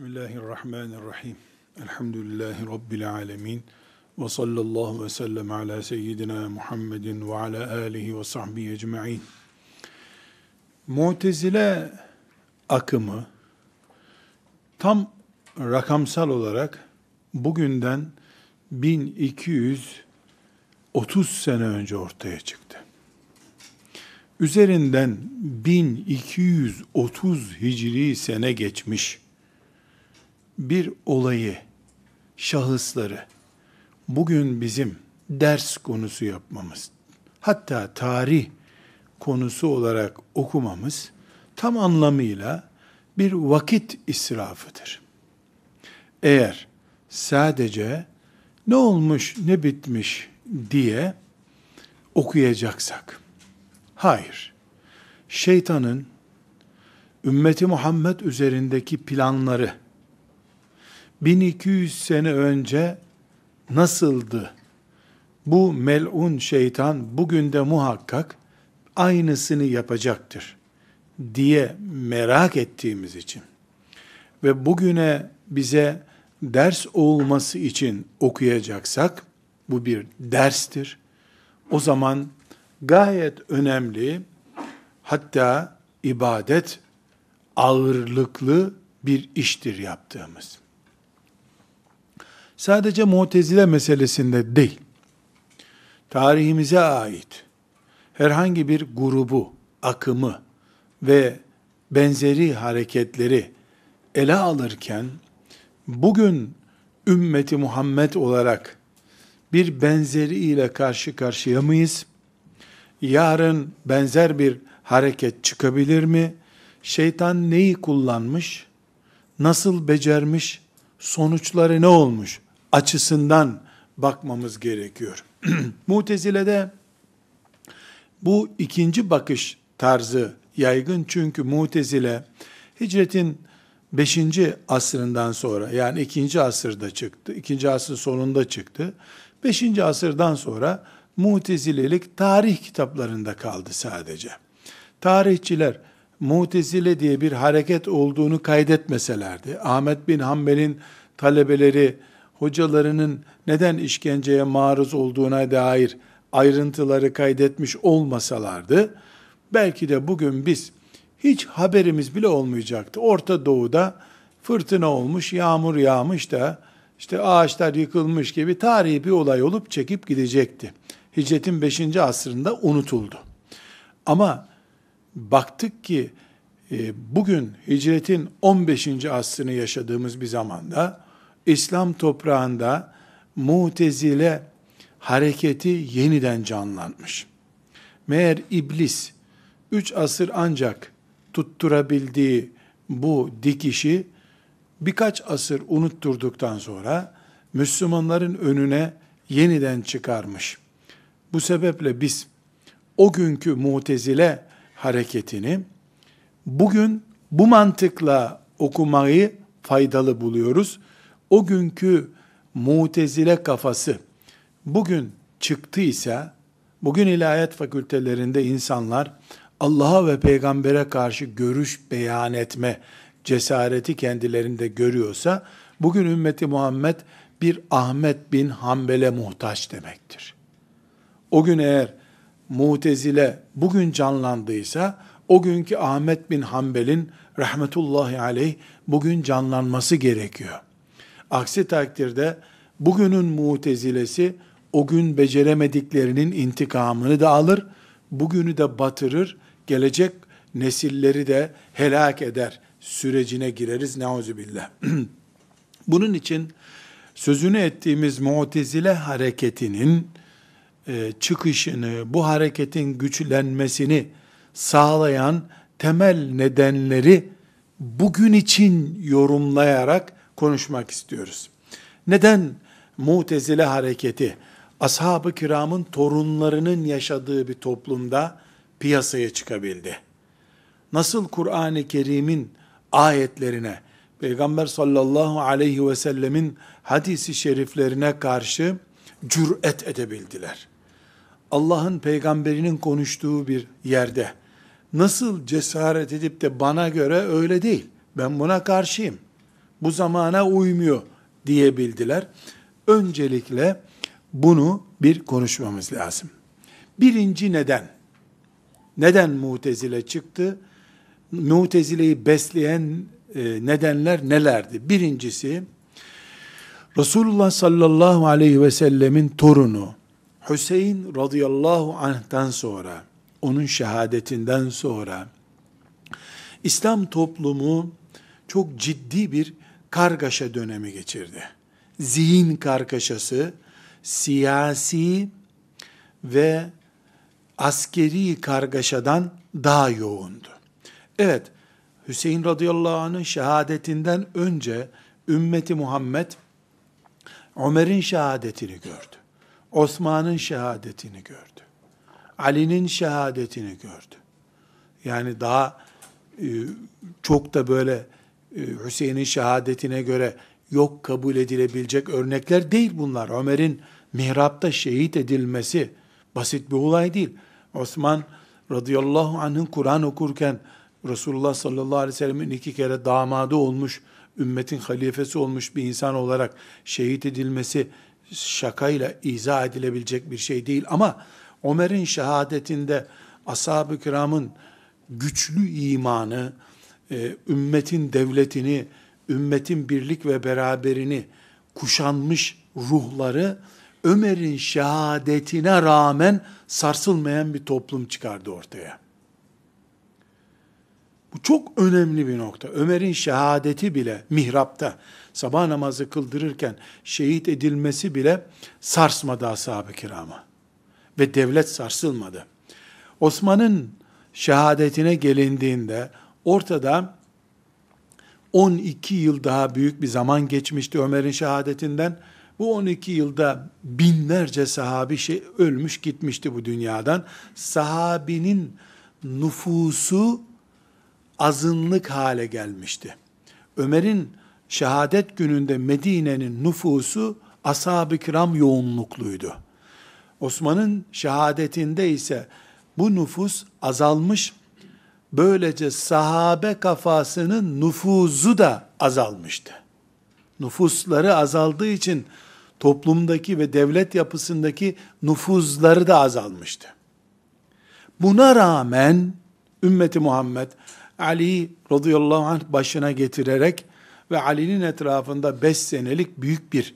Bismillahirrahmanirrahim. Elhamdülillahi Rabbil alemin. Ve sallallahu ve sellem ala seyyidina Muhammedin ve ala alihi ve sahbihi ecma'in. Mu'tezile akımı tam rakamsal olarak bugünden 1230 sene önce ortaya çıktı. Üzerinden 1230 hicri sene geçmiş bir olayı, şahısları bugün bizim ders konusu yapmamız, hatta tarih konusu olarak okumamız tam anlamıyla bir vakit israfıdır. Eğer sadece ne olmuş ne bitmiş diye okuyacaksak. Hayır. Şeytanın ümmeti Muhammed üzerindeki planları 1200 sene önce nasıldı? Bu melun şeytan bugün de muhakkak aynısını yapacaktır diye merak ettiğimiz için ve bugüne bize ders olması için okuyacaksak bu bir derstir. O zaman gayet önemli hatta ibadet ağırlıklı bir iştir yaptığımız sadece mutezile meselesinde değil, tarihimize ait herhangi bir grubu, akımı ve benzeri hareketleri ele alırken, bugün ümmeti Muhammed olarak bir benzeriyle karşı karşıya mıyız? Yarın benzer bir hareket çıkabilir mi? Şeytan neyi kullanmış? Nasıl becermiş? Sonuçları ne olmuş? açısından bakmamız gerekiyor. Mutezile'de bu ikinci bakış tarzı yaygın çünkü Mutezile hicretin 5. asrından sonra yani 2. asırda çıktı. 2. asır sonunda çıktı. 5. asırdan sonra Mutezilelik tarih kitaplarında kaldı sadece. Tarihçiler Mutezile diye bir hareket olduğunu kaydetmeselerdi, Ahmet bin Hanbel'in talebeleri hocalarının neden işkenceye maruz olduğuna dair ayrıntıları kaydetmiş olmasalardı, belki de bugün biz hiç haberimiz bile olmayacaktı. Orta Doğu'da fırtına olmuş, yağmur yağmış da işte ağaçlar yıkılmış gibi tarihi bir olay olup çekip gidecekti. Hicretin 5. asrında unutuldu. Ama baktık ki e, bugün hicretin 15. asrını yaşadığımız bir zamanda İslam toprağında mutezile hareketi yeniden canlanmış. Meğer iblis, üç asır ancak tutturabildiği bu dikişi, birkaç asır unutturduktan sonra, Müslümanların önüne yeniden çıkarmış. Bu sebeple biz, o günkü mutezile hareketini, bugün bu mantıkla okumayı faydalı buluyoruz o günkü mutezile kafası bugün çıktıysa, bugün ilahiyat fakültelerinde insanlar Allah'a ve peygambere karşı görüş beyan etme cesareti kendilerinde görüyorsa, bugün ümmeti Muhammed bir Ahmet bin Hanbel'e muhtaç demektir. O gün eğer mutezile bugün canlandıysa, o günkü Ahmet bin Hanbel'in rahmetullahi aleyh bugün canlanması gerekiyor. Aksi takdirde bugünün mutezilesi o gün beceremediklerinin intikamını da alır, bugünü de batırır, gelecek nesilleri de helak eder sürecine gireriz neuzübillah. Bunun için sözünü ettiğimiz mutezile hareketinin e, çıkışını, bu hareketin güçlenmesini sağlayan temel nedenleri bugün için yorumlayarak konuşmak istiyoruz. Neden Mutezile hareketi ashab-ı kiramın torunlarının yaşadığı bir toplumda piyasaya çıkabildi? Nasıl Kur'an-ı Kerim'in ayetlerine, Peygamber sallallahu aleyhi ve sellemin hadisi şeriflerine karşı cüret edebildiler. Allah'ın peygamberinin konuştuğu bir yerde nasıl cesaret edip de bana göre öyle değil, ben buna karşıyım.'' bu zamana uymuyor diyebildiler. Öncelikle bunu bir konuşmamız lazım. Birinci neden? Neden mutezile çıktı? Mutezileyi besleyen e, nedenler nelerdi? Birincisi, Resulullah sallallahu aleyhi ve sellemin torunu Hüseyin radıyallahu anh'tan sonra, onun şehadetinden sonra, İslam toplumu çok ciddi bir kargaşa dönemi geçirdi. Zihin kargaşası, siyasi ve askeri kargaşadan daha yoğundu. Evet, Hüseyin radıyallahu anh'ın şehadetinden önce ümmeti Muhammed Ömer'in şehadetini gördü. Osman'ın şehadetini gördü. Ali'nin şehadetini gördü. Yani daha e, çok da böyle ee, Hüseyin'in şehadetine göre yok kabul edilebilecek örnekler değil bunlar. Ömer'in mihrapta şehit edilmesi basit bir olay değil. Osman radıyallahu anh'ın Kur'an okurken Resulullah sallallahu aleyhi ve sellem'in iki kere damadı olmuş, ümmetin halifesi olmuş bir insan olarak şehit edilmesi şakayla izah edilebilecek bir şey değil. Ama Ömer'in şehadetinde ashab-ı kiramın güçlü imanı, e, ümmetin devletini, ümmetin birlik ve beraberini kuşanmış ruhları Ömer'in şehadetine rağmen sarsılmayan bir toplum çıkardı ortaya. Bu çok önemli bir nokta. Ömer'in şehadeti bile mihrapta sabah namazı kıldırırken şehit edilmesi bile sarsmadı ashab-ı kirama. Ve devlet sarsılmadı. Osman'ın şehadetine gelindiğinde Ortada 12 yıl daha büyük bir zaman geçmişti Ömer'in şehadetinden. Bu 12 yılda binlerce sahabi şey ölmüş gitmişti bu dünyadan. Sahabinin nüfusu azınlık hale gelmişti. Ömer'in şehadet gününde Medine'nin nüfusu ashab-ı kiram yoğunlukluydu. Osman'ın şehadetinde ise bu nüfus azalmış Böylece sahabe kafasının nüfuzu da azalmıştı. Nüfusları azaldığı için toplumdaki ve devlet yapısındaki nüfuzları da azalmıştı. Buna rağmen ümmeti Muhammed Ali radıyallahu anh başına getirerek ve Ali'nin etrafında beş senelik büyük bir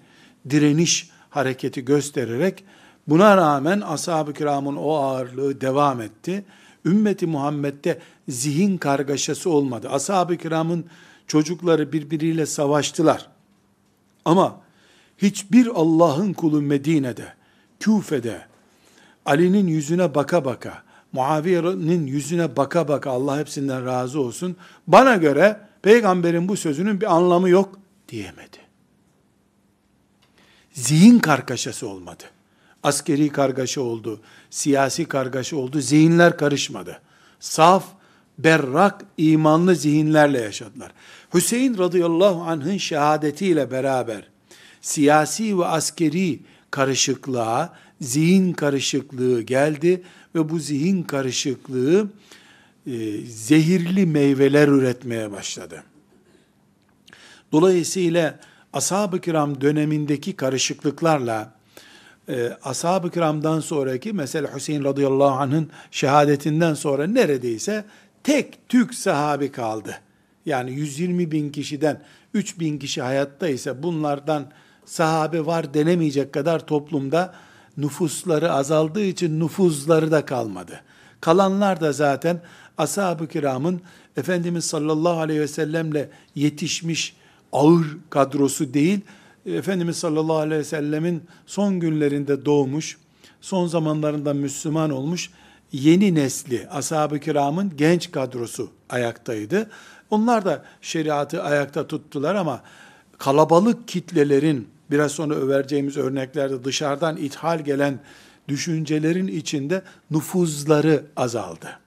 direniş hareketi göstererek buna rağmen ashab-ı kiramın o ağırlığı devam etti. Ümmeti Muhammed'de zihin kargaşası olmadı. Ashab-ı kiramın çocukları birbiriyle savaştılar. Ama hiçbir Allah'ın kulu Medine'de, Küfe'de, Ali'nin yüzüne baka baka, Muaviye'nin yüzüne baka baka Allah hepsinden razı olsun. Bana göre peygamberin bu sözünün bir anlamı yok diyemedi. Zihin kargaşası olmadı. Askeri kargaşa oldu, siyasi kargaşa oldu, zihinler karışmadı. Saf, berrak, imanlı zihinlerle yaşadılar. Hüseyin radıyallahu anh'ın şehadetiyle beraber siyasi ve askeri karışıklığa, zihin karışıklığı geldi ve bu zihin karışıklığı e, zehirli meyveler üretmeye başladı. Dolayısıyla ashab-ı kiram dönemindeki karışıklıklarla e, ashab-ı kiramdan sonraki mesela Hüseyin radıyallahu anh'ın şehadetinden sonra neredeyse tek Türk sahabi kaldı. Yani 120 bin kişiden 3 bin kişi hayatta ise bunlardan sahabe var denemeyecek kadar toplumda nüfusları azaldığı için nüfuzları da kalmadı. Kalanlar da zaten ashab-ı kiramın Efendimiz sallallahu aleyhi ve sellemle yetişmiş ağır kadrosu değil, Efendimiz sallallahu aleyhi ve sellemin son günlerinde doğmuş, son zamanlarında Müslüman olmuş yeni nesli, ashab-ı kiramın genç kadrosu ayaktaydı. Onlar da şeriatı ayakta tuttular ama kalabalık kitlelerin, biraz sonra övereceğimiz örneklerde dışarıdan ithal gelen düşüncelerin içinde nüfuzları azaldı.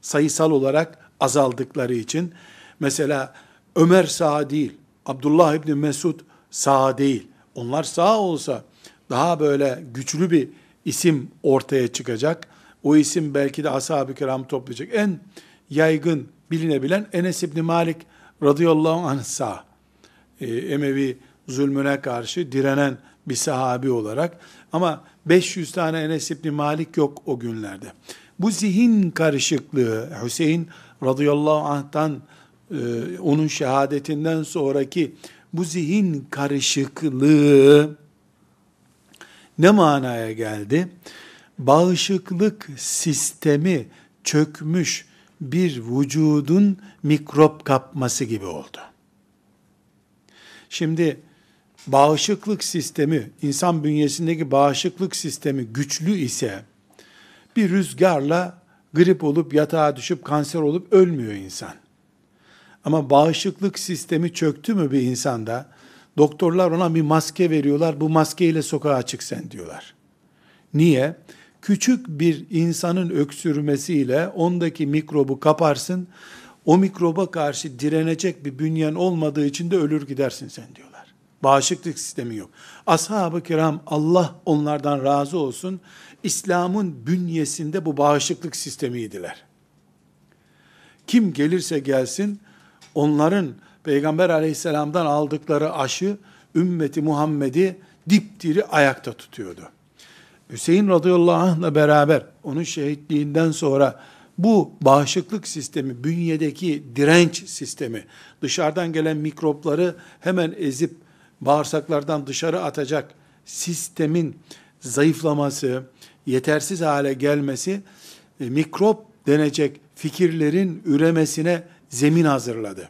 Sayısal olarak azaldıkları için, mesela Ömer sağ değil, Abdullah İbni Mesud sağ değil. Onlar sağ olsa daha böyle güçlü bir isim ortaya çıkacak. O isim belki de ashab-ı kiram toplayacak. En yaygın bilinebilen Enes İbni Malik radıyallahu anh sağ. E, Emevi zulmüne karşı direnen bir sahabi olarak. Ama 500 tane Enes İbni Malik yok o günlerde. Bu zihin karışıklığı Hüseyin radıyallahu anh'tan e, onun şehadetinden sonraki bu zihin karışıklığı ne manaya geldi? bağışıklık sistemi çökmüş bir vücudun mikrop kapması gibi oldu. Şimdi bağışıklık sistemi, insan bünyesindeki bağışıklık sistemi güçlü ise bir rüzgarla grip olup yatağa düşüp kanser olup ölmüyor insan. Ama bağışıklık sistemi çöktü mü bir insanda, doktorlar ona bir maske veriyorlar, bu maskeyle sokağa çık sen diyorlar. Niye? küçük bir insanın öksürmesiyle ondaki mikrobu kaparsın. O mikroba karşı direnecek bir bünyen olmadığı için de ölür gidersin sen diyorlar. Bağışıklık sistemi yok. Ashab-ı kiram Allah onlardan razı olsun. İslam'ın bünyesinde bu bağışıklık sistemiydiler. Kim gelirse gelsin onların Peygamber aleyhisselamdan aldıkları aşı ümmeti Muhammed'i dipdiri ayakta tutuyordu. Hüseyin radıyallahu anh'la beraber onun şehitliğinden sonra bu bağışıklık sistemi, bünyedeki direnç sistemi, dışarıdan gelen mikropları hemen ezip bağırsaklardan dışarı atacak sistemin zayıflaması, yetersiz hale gelmesi, e, mikrop denecek fikirlerin üremesine zemin hazırladı.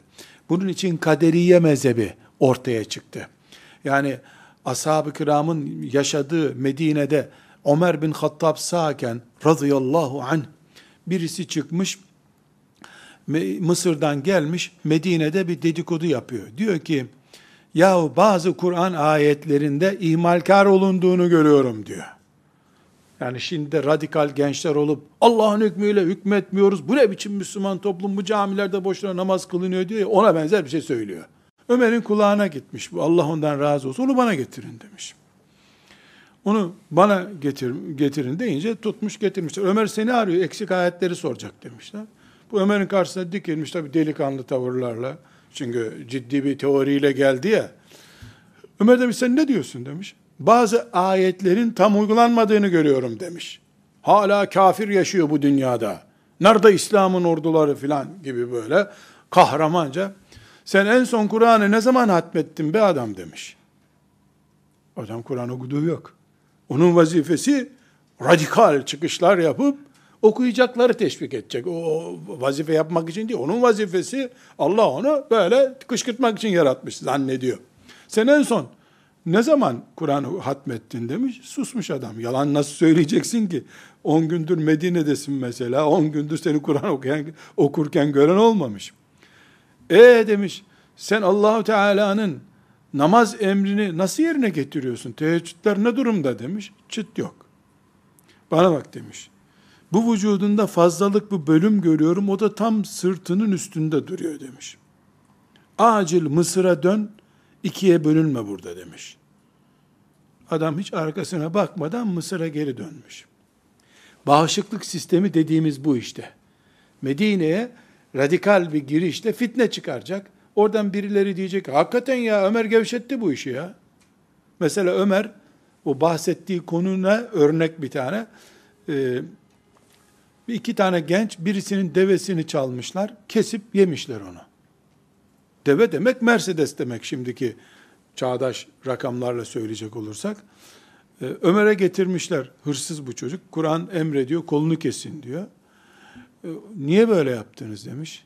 Bunun için kaderiye mezhebi ortaya çıktı. Yani ashab-ı kiramın yaşadığı Medine'de Ömer bin Hattab sağken radıyallahu anh birisi çıkmış Mısır'dan gelmiş Medine'de bir dedikodu yapıyor. Diyor ki yahu bazı Kur'an ayetlerinde ihmalkar olunduğunu görüyorum diyor. Yani şimdi de radikal gençler olup Allah'ın hükmüyle hükmetmiyoruz. Bu ne biçim Müslüman toplum bu camilerde boşuna namaz kılınıyor diyor ya ona benzer bir şey söylüyor. Ömer'in kulağına gitmiş bu Allah ondan razı olsun onu bana getirin demiş. Onu bana getir, getirin deyince tutmuş getirmişler. Ömer seni arıyor eksik ayetleri soracak demişler. Bu Ömer'in karşısına dikilmiş tabi delikanlı tavırlarla. Çünkü ciddi bir teoriyle geldi ya. Ömer demiş sen ne diyorsun demiş. Bazı ayetlerin tam uygulanmadığını görüyorum demiş. Hala kafir yaşıyor bu dünyada. Nerede İslam'ın orduları filan gibi böyle kahramanca. Sen en son Kur'an'ı ne zaman hatmettin be adam demiş. Adam Kur'an okuduğu yok. Onun vazifesi radikal çıkışlar yapıp okuyacakları teşvik edecek. O vazife yapmak için değil. Onun vazifesi Allah onu böyle kışkırtmak için yaratmış zannediyor. Sen en son ne zaman Kur'an'ı hatmettin demiş. Susmuş adam. Yalan nasıl söyleyeceksin ki? 10 gündür Medine'desin mesela. 10 gündür seni Kur'an okuyan, okurken gören olmamış. E demiş. Sen Allahu Teala'nın namaz emrini nasıl yerine getiriyorsun? Teheccüdler ne durumda demiş. Çıt yok. Bana bak demiş. Bu vücudunda fazlalık bir bölüm görüyorum. O da tam sırtının üstünde duruyor demiş. Acil Mısır'a dön. ikiye bölünme burada demiş. Adam hiç arkasına bakmadan Mısır'a geri dönmüş. Bağışıklık sistemi dediğimiz bu işte. Medine'ye radikal bir girişle fitne çıkaracak Oradan birileri diyecek, hakikaten ya Ömer gevşetti bu işi ya. Mesela Ömer, o bahsettiği konuna örnek bir tane. Ee, iki tane genç birisinin devesini çalmışlar, kesip yemişler onu. Deve demek Mercedes demek şimdiki çağdaş rakamlarla söyleyecek olursak. Ee, Ömer'e getirmişler, hırsız bu çocuk. Kur'an emrediyor, kolunu kesin diyor. Ee, niye böyle yaptınız demiş.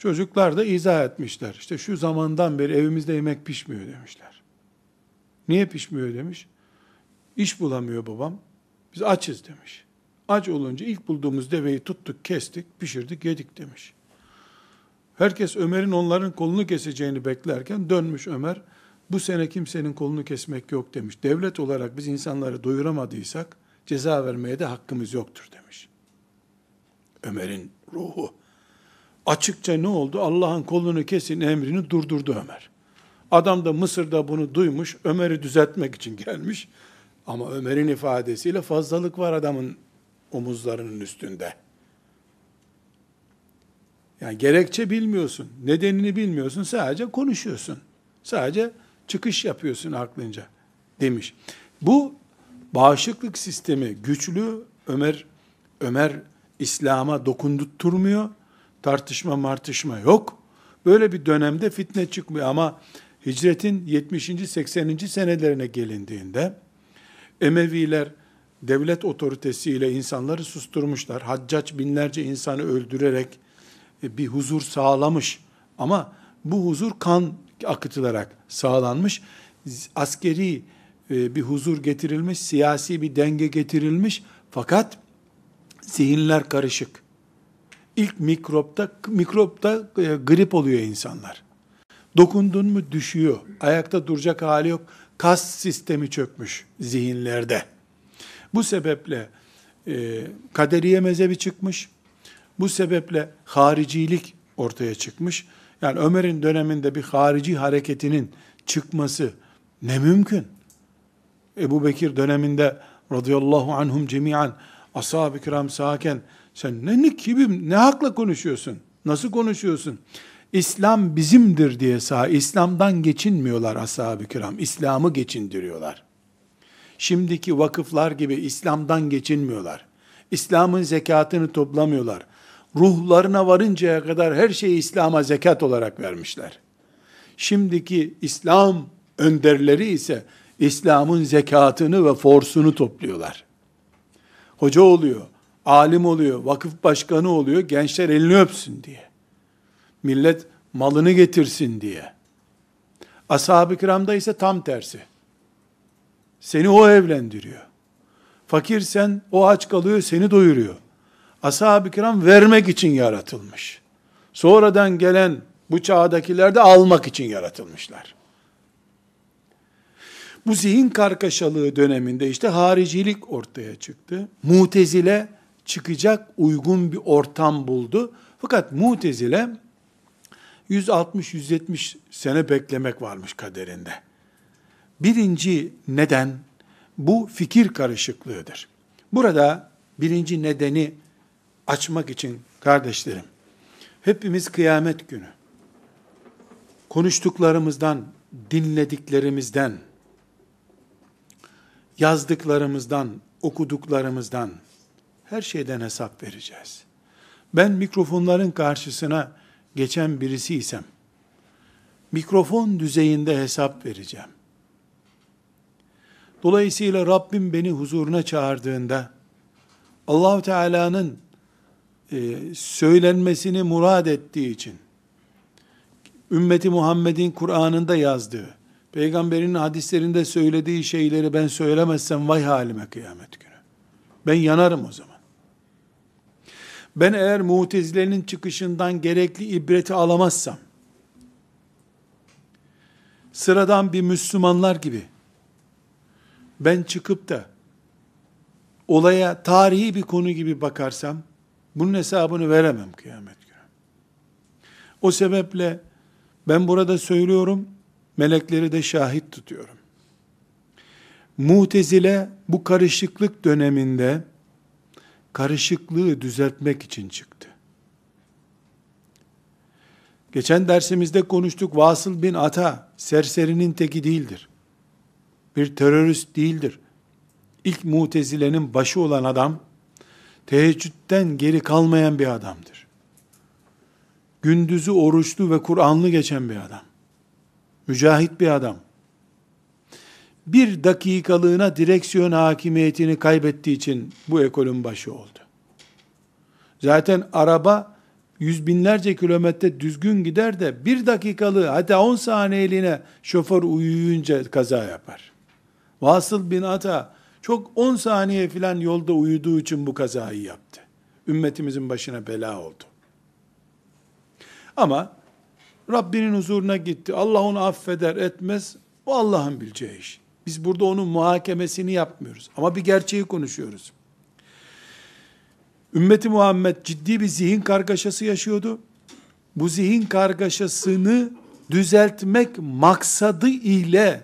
Çocuklar da izah etmişler. İşte şu zamandan beri evimizde yemek pişmiyor demişler. Niye pişmiyor demiş. İş bulamıyor babam. Biz açız demiş. Aç olunca ilk bulduğumuz deveyi tuttuk, kestik, pişirdik, yedik demiş. Herkes Ömer'in onların kolunu keseceğini beklerken dönmüş Ömer. Bu sene kimsenin kolunu kesmek yok demiş. Devlet olarak biz insanları doyuramadıysak ceza vermeye de hakkımız yoktur demiş. Ömer'in ruhu Açıkça ne oldu? Allah'ın kolunu kesin emrini durdurdu Ömer. Adam da Mısır'da bunu duymuş, Ömer'i düzeltmek için gelmiş. Ama Ömer'in ifadesiyle fazlalık var adamın omuzlarının üstünde. Yani gerekçe bilmiyorsun, nedenini bilmiyorsun, sadece konuşuyorsun. Sadece çıkış yapıyorsun aklınca demiş. Bu bağışıklık sistemi güçlü Ömer Ömer İslam'a dokundurtmuyor. Tartışma martışma yok. Böyle bir dönemde fitne çıkmıyor ama hicretin 70. 80. senelerine gelindiğinde Emeviler devlet otoritesiyle insanları susturmuşlar. Haccac binlerce insanı öldürerek e, bir huzur sağlamış. Ama bu huzur kan akıtılarak sağlanmış. Askeri e, bir huzur getirilmiş, siyasi bir denge getirilmiş. Fakat zihinler karışık. İlk mikropta mikropta e, grip oluyor insanlar. Dokundun mu düşüyor. Ayakta duracak hali yok. Kas sistemi çökmüş zihinlerde. Bu sebeple e, kaderiye mezhebi çıkmış. Bu sebeple haricilik ortaya çıkmış. Yani Ömer'in döneminde bir harici hareketinin çıkması ne mümkün? Ebu Bekir döneminde radıyallahu anhum cemiyen ashab-ı kiram sağken sen ne, ne kibim, ne hakla konuşuyorsun? Nasıl konuşuyorsun? İslam bizimdir diye sağ, İslam'dan geçinmiyorlar ashab-ı kiram. İslam'ı geçindiriyorlar. Şimdiki vakıflar gibi İslam'dan geçinmiyorlar. İslam'ın zekatını toplamıyorlar. Ruhlarına varıncaya kadar her şeyi İslam'a zekat olarak vermişler. Şimdiki İslam önderleri ise İslam'ın zekatını ve forsunu topluyorlar. Hoca oluyor, alim oluyor, vakıf başkanı oluyor, gençler elini öpsün diye. Millet malını getirsin diye. Ashab-ı kiramda ise tam tersi. Seni o evlendiriyor. Fakirsen o aç kalıyor, seni doyuruyor. Ashab-ı kiram vermek için yaratılmış. Sonradan gelen bu çağdakiler de almak için yaratılmışlar. Bu zihin kargaşalığı döneminde işte haricilik ortaya çıktı. Mutezile çıkacak uygun bir ortam buldu. Fakat Mutezile 160-170 sene beklemek varmış kaderinde. Birinci neden bu fikir karışıklığıdır. Burada birinci nedeni açmak için kardeşlerim, hepimiz kıyamet günü konuştuklarımızdan, dinlediklerimizden, yazdıklarımızdan, okuduklarımızdan, her şeyden hesap vereceğiz. Ben mikrofonların karşısına geçen birisi isem, mikrofon düzeyinde hesap vereceğim. Dolayısıyla Rabbim beni huzuruna çağırdığında, Allah Teala'nın e, söylenmesini murad ettiği için, ümmeti Muhammed'in Kur'an'ında yazdığı, peygamberin hadislerinde söylediği şeyleri ben söylemezsem vay halime kıyamet günü. Ben yanarım o zaman. Ben eğer mutezilenin çıkışından gerekli ibreti alamazsam, sıradan bir Müslümanlar gibi, ben çıkıp da olaya tarihi bir konu gibi bakarsam, bunun hesabını veremem kıyamet günü. O sebeple ben burada söylüyorum, melekleri de şahit tutuyorum. Mutezile bu karışıklık döneminde karışıklığı düzeltmek için çıktı. Geçen dersimizde konuştuk Vasıl bin Ata serserinin teki değildir. Bir terörist değildir. İlk mutezilenin başı olan adam, teheccüden geri kalmayan bir adamdır. Gündüzü oruçlu ve Kur'anlı geçen bir adam. Mücahit bir adam bir dakikalığına direksiyon hakimiyetini kaybettiği için bu ekolün başı oldu. Zaten araba yüz binlerce kilometre düzgün gider de bir dakikalığı hatta on saniyeliğine şoför uyuyunca kaza yapar. Vasıl bin Ata çok on saniye filan yolda uyuduğu için bu kazayı yaptı. Ümmetimizin başına bela oldu. Ama Rabbinin huzuruna gitti. Allah onu affeder etmez. O Allah'ın bileceği iş. Biz burada onun muhakemesini yapmıyoruz. Ama bir gerçeği konuşuyoruz. Ümmeti Muhammed ciddi bir zihin kargaşası yaşıyordu. Bu zihin kargaşasını düzeltmek maksadı ile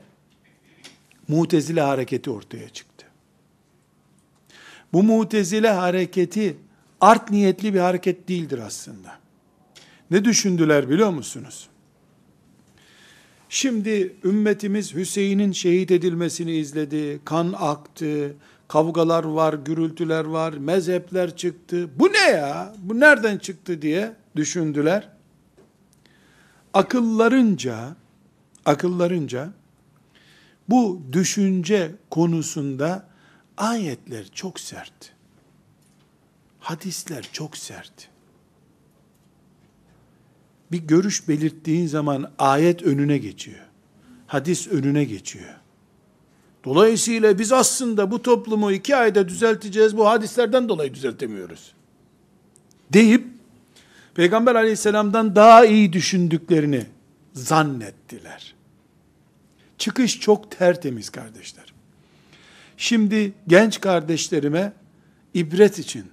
Mutezile hareketi ortaya çıktı. Bu Mutezile hareketi art niyetli bir hareket değildir aslında. Ne düşündüler biliyor musunuz? Şimdi ümmetimiz Hüseyin'in şehit edilmesini izledi, kan aktı, kavgalar var, gürültüler var, mezhepler çıktı. Bu ne ya? Bu nereden çıktı diye düşündüler. Akıllarınca, akıllarınca bu düşünce konusunda ayetler çok sert. Hadisler çok sert bir görüş belirttiğin zaman ayet önüne geçiyor. Hadis önüne geçiyor. Dolayısıyla biz aslında bu toplumu iki ayda düzelteceğiz, bu hadislerden dolayı düzeltemiyoruz. Deyip, Peygamber aleyhisselamdan daha iyi düşündüklerini zannettiler. Çıkış çok tertemiz kardeşler. Şimdi genç kardeşlerime ibret için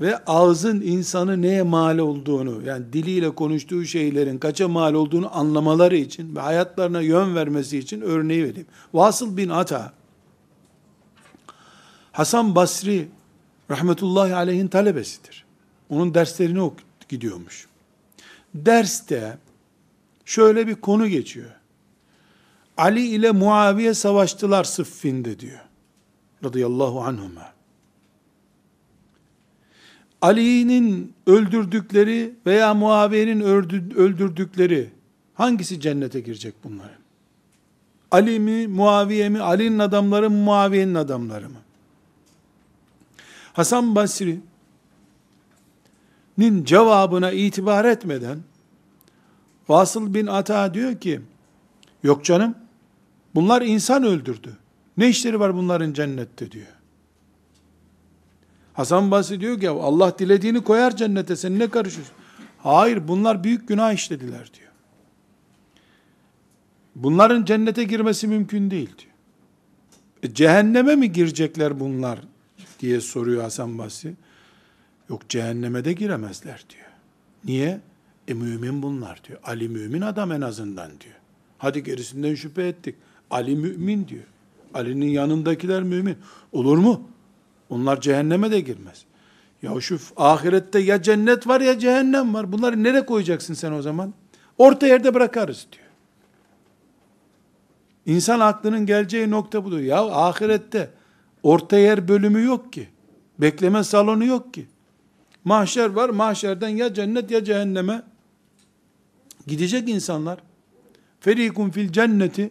ve ağzın insanı neye mal olduğunu, yani diliyle konuştuğu şeylerin kaça mal olduğunu anlamaları için ve hayatlarına yön vermesi için örneği vereyim. Vasıl bin Ata, Hasan Basri rahmetullahi aleyhin talebesidir. Onun derslerini ok gidiyormuş. Derste şöyle bir konu geçiyor. Ali ile Muaviye savaştılar sıffinde diyor. Radıyallahu anhuma. Ali'nin öldürdükleri veya Muaviye'nin öldürdükleri hangisi cennete girecek bunları? Ali mi, Muaviye mi, Ali'nin adamları mı, Muaviye'nin adamları mı? Hasan Basri'nin cevabına itibar etmeden Vasıl bin Ata diyor ki yok canım bunlar insan öldürdü. Ne işleri var bunların cennette diyor. Hasan Basri diyor ki Allah dilediğini koyar cennete sen ne karışıyorsun? Hayır bunlar büyük günah işlediler diyor. Bunların cennete girmesi mümkün değil diyor. E, cehenneme mi girecekler bunlar diye soruyor Hasan Basri. Yok cehenneme de giremezler diyor. Niye? E mümin bunlar diyor. Ali mümin adam en azından diyor. Hadi gerisinden şüphe ettik. Ali mümin diyor. Ali'nin yanındakiler mümin. Olur mu? Onlar cehenneme de girmez. Ya şu ahirette ya cennet var ya cehennem var. Bunları nereye koyacaksın sen o zaman? Orta yerde bırakarız diyor. İnsan aklının geleceği nokta budur. Ya ahirette orta yer bölümü yok ki. Bekleme salonu yok ki. Mahşer var. Mahşerden ya cennet ya cehenneme gidecek insanlar. Ferikun fil cenneti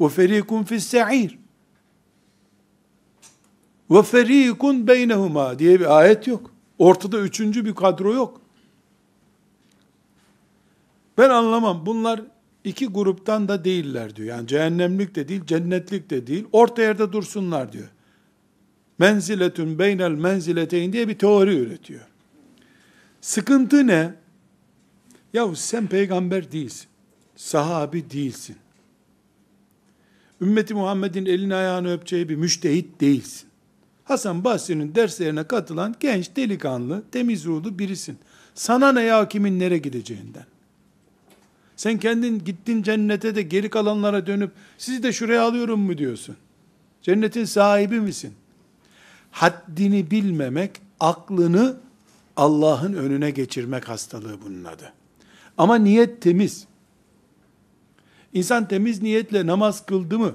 ve ferikun fil se'ir ve ferikun beynehuma diye bir ayet yok. Ortada üçüncü bir kadro yok. Ben anlamam. Bunlar iki gruptan da değiller diyor. Yani cehennemlik de değil, cennetlik de değil. Orta yerde dursunlar diyor. Menziletün beynel menzileteyn diye bir teori üretiyor. Sıkıntı ne? Yahu sen peygamber değilsin. Sahabi değilsin. Ümmeti Muhammed'in elini ayağını öpeceği bir müştehit değilsin. Hasan Basri'nin derslerine katılan genç, delikanlı, temiz ruhlu birisin. Sana ne ya kimin nereye gideceğinden? Sen kendin gittin cennete de geri kalanlara dönüp sizi de şuraya alıyorum mu diyorsun? Cennetin sahibi misin? Haddini bilmemek, aklını Allah'ın önüne geçirmek hastalığı bunun adı. Ama niyet temiz. İnsan temiz niyetle namaz kıldı mı?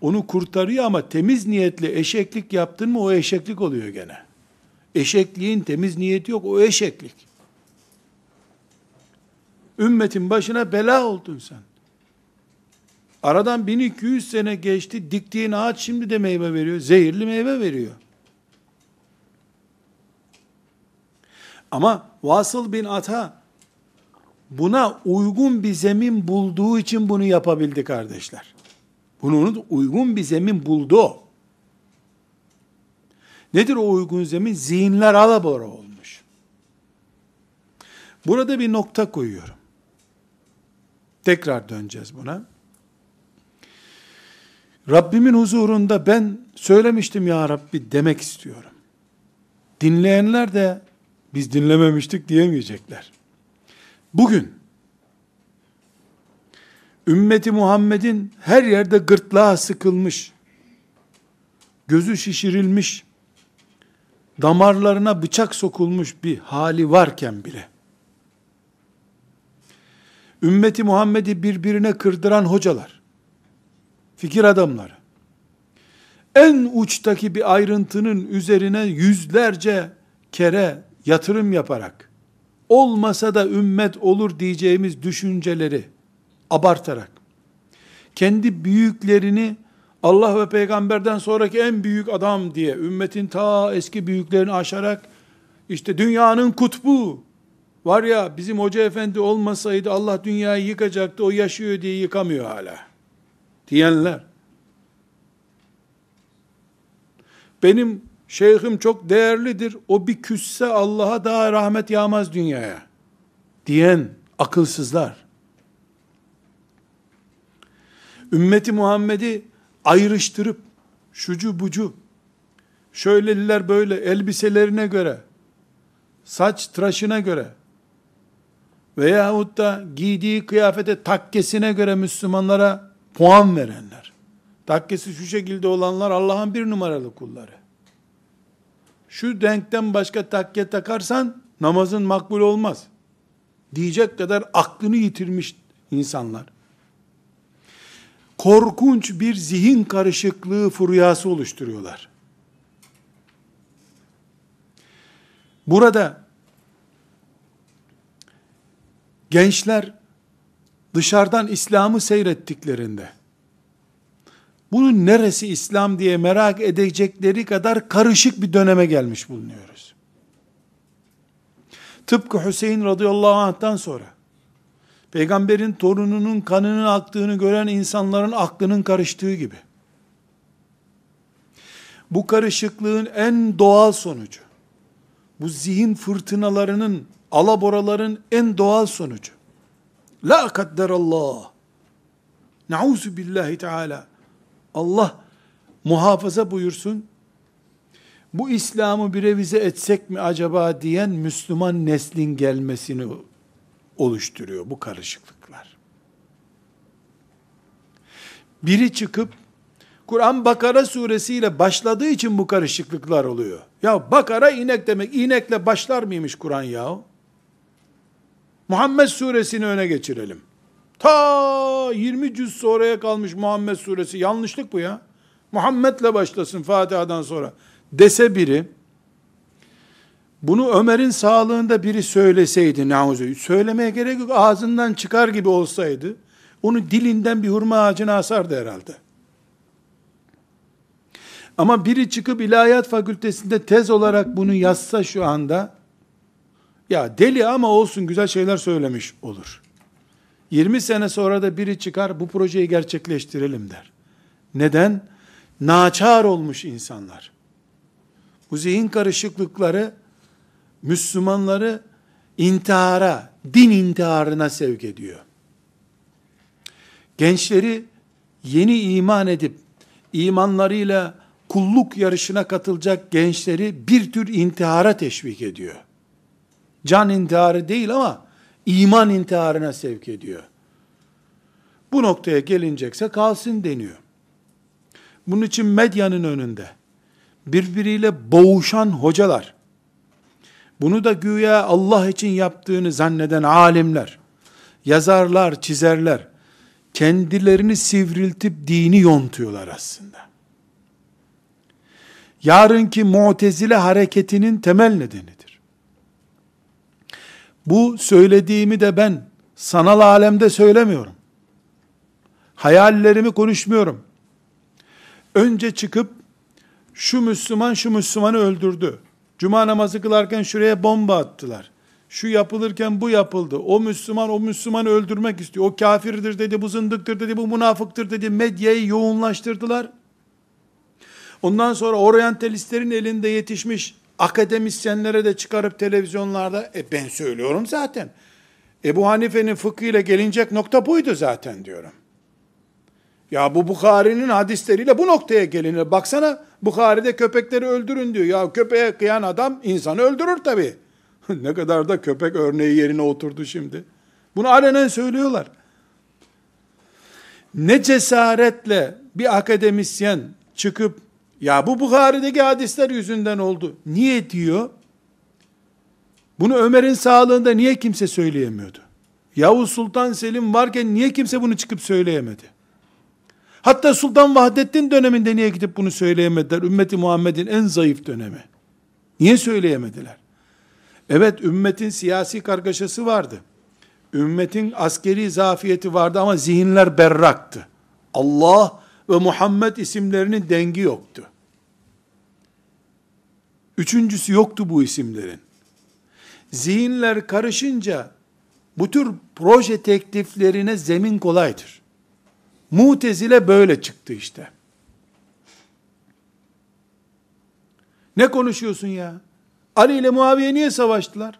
onu kurtarıyor ama temiz niyetle eşeklik yaptın mı o eşeklik oluyor gene. Eşekliğin temiz niyeti yok o eşeklik. Ümmetin başına bela oldun sen. Aradan 1200 sene geçti. Diktiğin ağaç şimdi de meyve veriyor. Zehirli meyve veriyor. Ama Vasıl bin Ata buna uygun bir zemin bulduğu için bunu yapabildi kardeşler. Bunu unut, uygun bir zemin buldu. Nedir o uygun zemin? Zihinler alabora olmuş. Burada bir nokta koyuyorum. Tekrar döneceğiz buna. Rabbimin huzurunda ben söylemiştim ya Rabbi demek istiyorum. Dinleyenler de biz dinlememiştik diyemeyecekler. Bugün Ümmeti Muhammed'in her yerde gırtlağa sıkılmış, gözü şişirilmiş, damarlarına bıçak sokulmuş bir hali varken bile, ümmeti Muhammed'i birbirine kırdıran hocalar, fikir adamları, en uçtaki bir ayrıntının üzerine yüzlerce kere yatırım yaparak, olmasa da ümmet olur diyeceğimiz düşünceleri, abartarak, kendi büyüklerini Allah ve peygamberden sonraki en büyük adam diye ümmetin ta eski büyüklerini aşarak işte dünyanın kutbu var ya bizim hoca efendi olmasaydı Allah dünyayı yıkacaktı o yaşıyor diye yıkamıyor hala diyenler benim şeyhim çok değerlidir o bir küsse Allah'a daha rahmet yağmaz dünyaya diyen akılsızlar Ümmeti Muhammed'i ayrıştırıp, şucu bucu, şöyleliler böyle, elbiselerine göre, saç tıraşına göre, veyahut da giydiği kıyafete takkesine göre Müslümanlara puan verenler. Takkesi şu şekilde olanlar Allah'ın bir numaralı kulları. Şu denkten başka takke takarsan namazın makbul olmaz. Diyecek kadar aklını yitirmiş insanlar korkunç bir zihin karışıklığı furyası oluşturuyorlar. Burada gençler dışarıdan İslam'ı seyrettiklerinde bunun neresi İslam diye merak edecekleri kadar karışık bir döneme gelmiş bulunuyoruz. Tıpkı Hüseyin radıyallahu anh'tan sonra peygamberin torununun kanının aktığını gören insanların aklının karıştığı gibi. Bu karışıklığın en doğal sonucu, bu zihin fırtınalarının, alaboraların en doğal sonucu. La kadderallah. Nauzu billahi teala. Allah muhafaza buyursun. Bu İslam'ı bir revize etsek mi acaba diyen Müslüman neslin gelmesini oluşturuyor bu karışıklıklar. Biri çıkıp Kur'an Bakara suresiyle başladığı için bu karışıklıklar oluyor. Ya Bakara inek demek. İnekle başlar mıymış Kur'an ya? Muhammed suresini öne geçirelim. Ta 20 cüz sonraya kalmış Muhammed suresi. Yanlışlık bu ya. Muhammed'le başlasın Fatiha'dan sonra. Dese biri, bunu Ömer'in sağlığında biri söyleseydi nauzu söylemeye gerek yok ağzından çıkar gibi olsaydı onu dilinden bir hurma ağacına asardı herhalde. Ama biri çıkıp ilahiyat fakültesinde tez olarak bunu yazsa şu anda ya deli ama olsun güzel şeyler söylemiş olur. 20 sene sonra da biri çıkar bu projeyi gerçekleştirelim der. Neden? Naçar olmuş insanlar. Bu zihin karışıklıkları Müslümanları intihara, din intiharına sevk ediyor. Gençleri yeni iman edip imanlarıyla kulluk yarışına katılacak gençleri bir tür intihara teşvik ediyor. Can intiharı değil ama iman intiharına sevk ediyor. Bu noktaya gelinecekse kalsın deniyor. Bunun için medyanın önünde birbiriyle boğuşan hocalar, bunu da güya Allah için yaptığını zanneden alimler, yazarlar, çizerler, kendilerini sivriltip dini yontuyorlar aslında. Yarınki mutezile hareketinin temel nedenidir. Bu söylediğimi de ben sanal alemde söylemiyorum. Hayallerimi konuşmuyorum. Önce çıkıp şu Müslüman şu Müslümanı öldürdü Cuma namazı kılarken şuraya bomba attılar. Şu yapılırken bu yapıldı. O Müslüman o Müslümanı öldürmek istiyor. O kafirdir dedi, bu zındıktır dedi, bu münafıktır dedi. Medyayı yoğunlaştırdılar. Ondan sonra oryantalistlerin elinde yetişmiş akademisyenlere de çıkarıp televizyonlarda e ben söylüyorum zaten. Ebu Hanife'nin fıkhıyla gelinecek nokta buydu zaten diyorum. Ya bu Bukhari'nin hadisleriyle bu noktaya gelinir. Baksana Bukhari'de köpekleri öldürün diyor. Ya köpeğe kıyan adam insanı öldürür tabi. ne kadar da köpek örneği yerine oturdu şimdi. Bunu alenen söylüyorlar. Ne cesaretle bir akademisyen çıkıp ya bu Bukhari'deki hadisler yüzünden oldu. Niye diyor? Bunu Ömer'in sağlığında niye kimse söyleyemiyordu? Yavuz Sultan Selim varken niye kimse bunu çıkıp söyleyemedi? Hatta Sultan Vahdettin döneminde niye gidip bunu söyleyemediler? Ümmeti Muhammed'in en zayıf dönemi. Niye söyleyemediler? Evet ümmetin siyasi kargaşası vardı. Ümmetin askeri zafiyeti vardı ama zihinler berraktı. Allah ve Muhammed isimlerinin dengi yoktu. Üçüncüsü yoktu bu isimlerin. Zihinler karışınca bu tür proje tekliflerine zemin kolaydır. Mutezile böyle çıktı işte. Ne konuşuyorsun ya? Ali ile Muaviye niye savaştılar?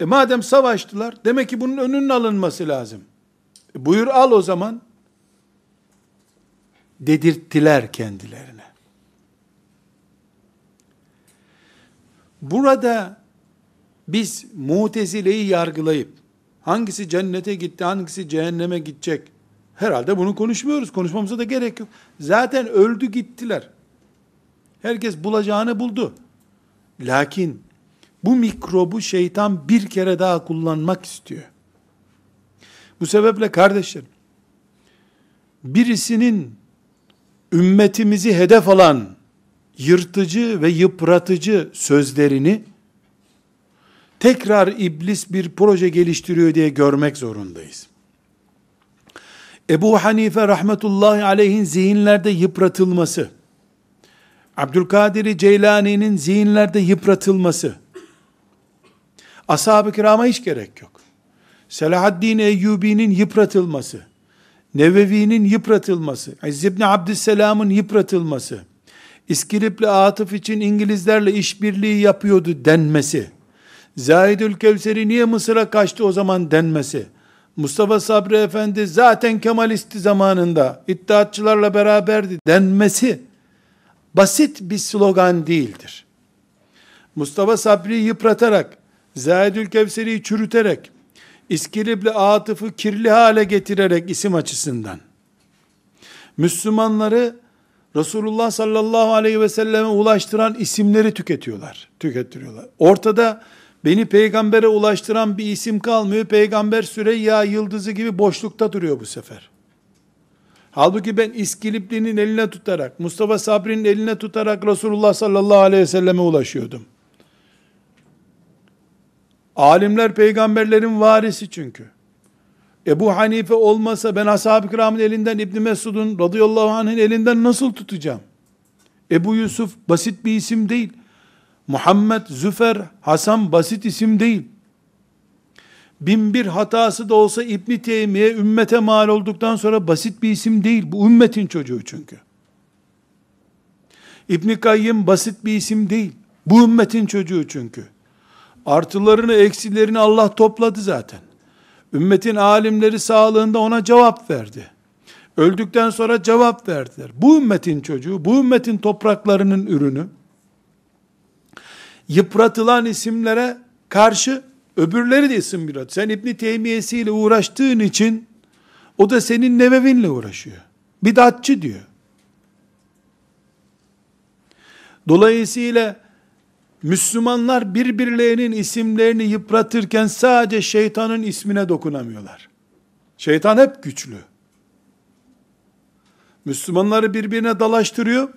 E madem savaştılar, demek ki bunun önünün alınması lazım. E buyur al o zaman. Dedirttiler kendilerine. Burada biz mutezileyi yargılayıp, Hangisi cennete gitti, hangisi cehenneme gidecek? Herhalde bunu konuşmuyoruz. Konuşmamıza da gerek yok. Zaten öldü gittiler. Herkes bulacağını buldu. Lakin bu mikrobu şeytan bir kere daha kullanmak istiyor. Bu sebeple kardeşlerim, birisinin ümmetimizi hedef alan yırtıcı ve yıpratıcı sözlerini tekrar iblis bir proje geliştiriyor diye görmek zorundayız. Ebu Hanife rahmetullahi aleyhin zihinlerde yıpratılması, Abdülkadir Ceylani'nin zihinlerde yıpratılması, ashab-ı kirama hiç gerek yok. Selahaddin Eyyubi'nin yıpratılması, Nevevi'nin yıpratılması, İzz ibn Abdüsselam'ın yıpratılması, İskilip'le Atıf için İngilizlerle işbirliği yapıyordu denmesi, Zahidül Kevseri niye Mısır'a kaçtı o zaman denmesi. Mustafa Sabri Efendi zaten Kemalisti zamanında iddiatçılarla beraberdi denmesi basit bir slogan değildir. Mustafa Sabri'yi yıpratarak, Zahidül Kevseri'yi çürüterek, İskilibli Atıf'ı kirli hale getirerek isim açısından, Müslümanları Resulullah sallallahu aleyhi ve selleme ulaştıran isimleri tüketiyorlar, tükettiriyorlar. Ortada Beni peygambere ulaştıran bir isim kalmıyor. Peygamber Süreyya Yıldızı gibi boşlukta duruyor bu sefer. Halbuki ben İskilipli'nin eline tutarak, Mustafa Sabri'nin eline tutarak Resulullah sallallahu aleyhi ve selleme ulaşıyordum. Alimler peygamberlerin varisi çünkü. Ebu Hanife olmasa ben ashab-ı kiramın elinden İbn Mesud'un radıyallahu anh'ın elinden nasıl tutacağım? Ebu Yusuf basit bir isim değil. Muhammed, Züfer, Hasan basit isim değil. Bin bir hatası da olsa İbni Teymiye ümmete mal olduktan sonra basit bir isim değil. Bu ümmetin çocuğu çünkü. İbni Kayyım basit bir isim değil. Bu ümmetin çocuğu çünkü. Artılarını eksilerini Allah topladı zaten. Ümmetin alimleri sağlığında ona cevap verdi. Öldükten sonra cevap verdiler. Bu ümmetin çocuğu, bu ümmetin topraklarının ürünü yıpratılan isimlere karşı öbürleri de isim yıprat. Sen İbni Teymiye'si ile uğraştığın için o da senin nevevinle uğraşıyor. Bidatçı diyor. Dolayısıyla Müslümanlar birbirlerinin isimlerini yıpratırken sadece şeytanın ismine dokunamıyorlar. Şeytan hep güçlü. Müslümanları birbirine dalaştırıyor,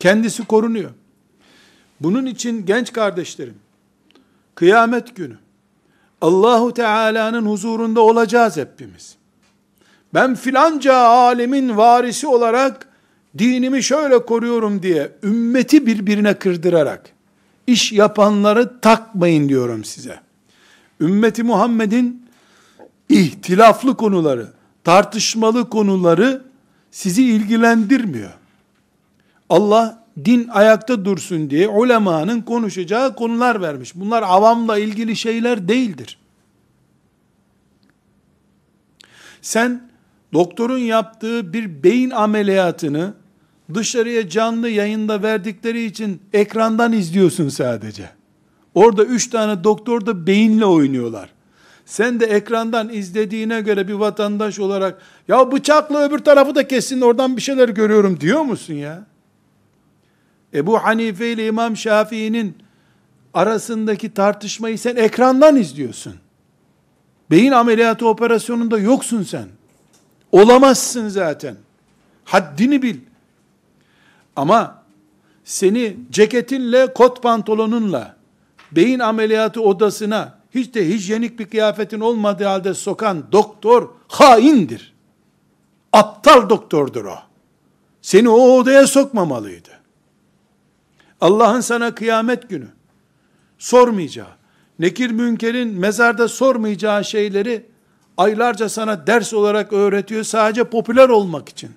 kendisi korunuyor. Bunun için genç kardeşlerim, kıyamet günü Allahu Teala'nın huzurunda olacağız hepimiz. Ben filanca alemin varisi olarak dinimi şöyle koruyorum diye ümmeti birbirine kırdırarak iş yapanları takmayın diyorum size. Ümmeti Muhammed'in ihtilaflı konuları, tartışmalı konuları sizi ilgilendirmiyor. Allah din ayakta dursun diye ulemanın konuşacağı konular vermiş. Bunlar avamla ilgili şeyler değildir. Sen doktorun yaptığı bir beyin ameliyatını dışarıya canlı yayında verdikleri için ekrandan izliyorsun sadece. Orada üç tane doktor da beyinle oynuyorlar. Sen de ekrandan izlediğine göre bir vatandaş olarak ya bıçakla öbür tarafı da kessin oradan bir şeyler görüyorum diyor musun ya? Ebu Hanife ile İmam Şafii'nin arasındaki tartışmayı sen ekrandan izliyorsun. Beyin ameliyatı operasyonunda yoksun sen. Olamazsın zaten. Haddini bil. Ama seni ceketinle, kot pantolonunla beyin ameliyatı odasına hiç de hijyenik bir kıyafetin olmadığı halde sokan doktor haindir. Aptal doktordur o. Seni o odaya sokmamalıydı. Allah'ın sana kıyamet günü sormayacağı, nekir münkerin mezarda sormayacağı şeyleri aylarca sana ders olarak öğretiyor sadece popüler olmak için.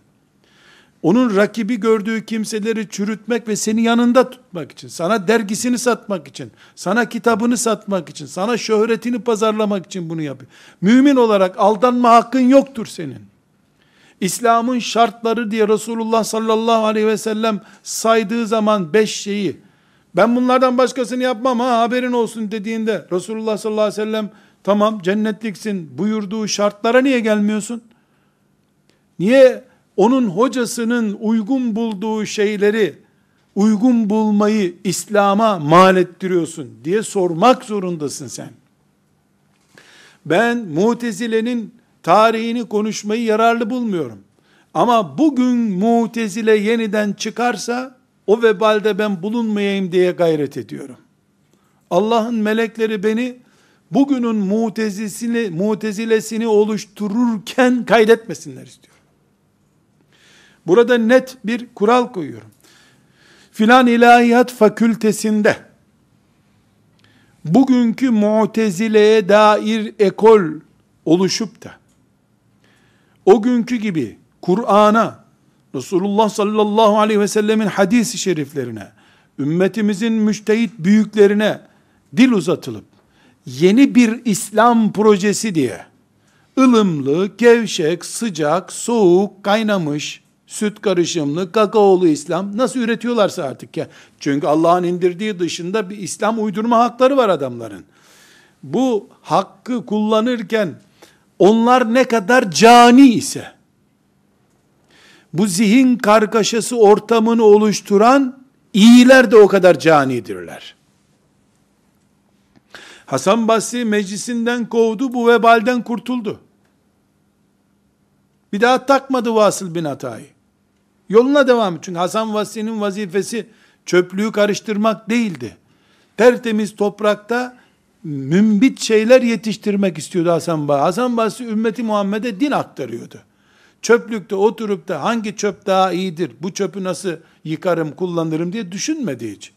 Onun rakibi gördüğü kimseleri çürütmek ve seni yanında tutmak için, sana dergisini satmak için, sana kitabını satmak için, sana şöhretini pazarlamak için bunu yapıyor. Mümin olarak aldanma hakkın yoktur senin. İslam'ın şartları diye Resulullah sallallahu aleyhi ve sellem saydığı zaman beş şeyi, ben bunlardan başkasını yapmam ha haberin olsun dediğinde, Resulullah sallallahu aleyhi ve sellem, tamam cennetliksin buyurduğu şartlara niye gelmiyorsun? Niye onun hocasının uygun bulduğu şeyleri, uygun bulmayı İslam'a mal ettiriyorsun diye sormak zorundasın sen. Ben Mutezile'nin tarihini konuşmayı yararlı bulmuyorum. Ama bugün mutezile yeniden çıkarsa o vebalde ben bulunmayayım diye gayret ediyorum. Allah'ın melekleri beni bugünün mutezilesini, mutezilesini oluştururken kaydetmesinler istiyorum. Burada net bir kural koyuyorum. Filan ilahiyat fakültesinde bugünkü mutezileye dair ekol oluşup da o günkü gibi Kur'an'a, Resulullah sallallahu aleyhi ve sellemin hadis şeriflerine, ümmetimizin müştehit büyüklerine dil uzatılıp, yeni bir İslam projesi diye, ılımlı, gevşek, sıcak, soğuk, kaynamış, süt karışımlı, kakaolu İslam nasıl üretiyorlarsa artık ya. Çünkü Allah'ın indirdiği dışında bir İslam uydurma hakları var adamların. Bu hakkı kullanırken onlar ne kadar cani ise, bu zihin kargaşası ortamını oluşturan iyiler de o kadar canidirler. Hasan Basri meclisinden kovdu, bu vebalden kurtuldu. Bir daha takmadı Vasıl bin Atay'ı. Yoluna devam et. Çünkü Hasan Basri'nin vazifesi çöplüğü karıştırmak değildi. Tertemiz toprakta mümbit şeyler yetiştirmek istiyordu Hasan Basri. Hasan Basri ümmeti Muhammed'e din aktarıyordu. Çöplükte oturup da hangi çöp daha iyidir, bu çöpü nasıl yıkarım, kullanırım diye düşünmedi hiç.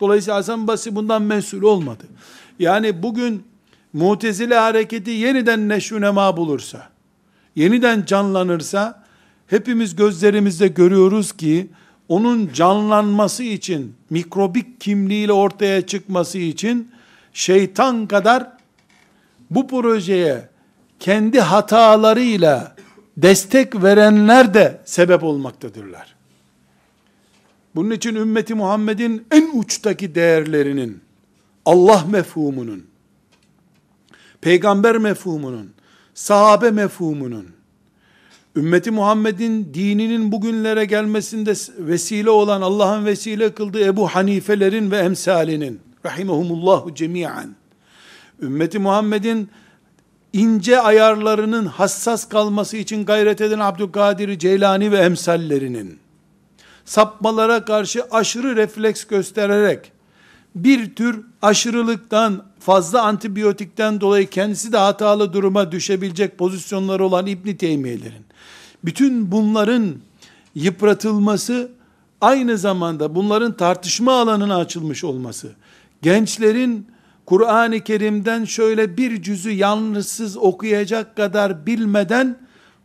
Dolayısıyla Hasan Basri bundan mesul olmadı. Yani bugün Mutezile hareketi yeniden neşvünema bulursa, yeniden canlanırsa, hepimiz gözlerimizde görüyoruz ki, onun canlanması için, mikrobik kimliğiyle ortaya çıkması için, şeytan kadar bu projeye kendi hatalarıyla destek verenler de sebep olmaktadırlar. Bunun için ümmeti Muhammed'in en uçtaki değerlerinin, Allah mefhumunun, peygamber mefhumunun, sahabe mefhumunun, ümmeti Muhammed'in dininin bugünlere gelmesinde vesile olan Allah'ın vesile kıldığı Ebu Hanifelerin ve emsalinin, rahimehumullahu cemiyen. Ümmeti Muhammed'in ince ayarlarının hassas kalması için gayret eden Abdülkadir Ceylani ve emsallerinin sapmalara karşı aşırı refleks göstererek bir tür aşırılıktan fazla antibiyotikten dolayı kendisi de hatalı duruma düşebilecek pozisyonları olan İbn Teymiyelerin bütün bunların yıpratılması aynı zamanda bunların tartışma alanına açılmış olması gençlerin Kur'an-ı Kerim'den şöyle bir cüzü yalnızsız okuyacak kadar bilmeden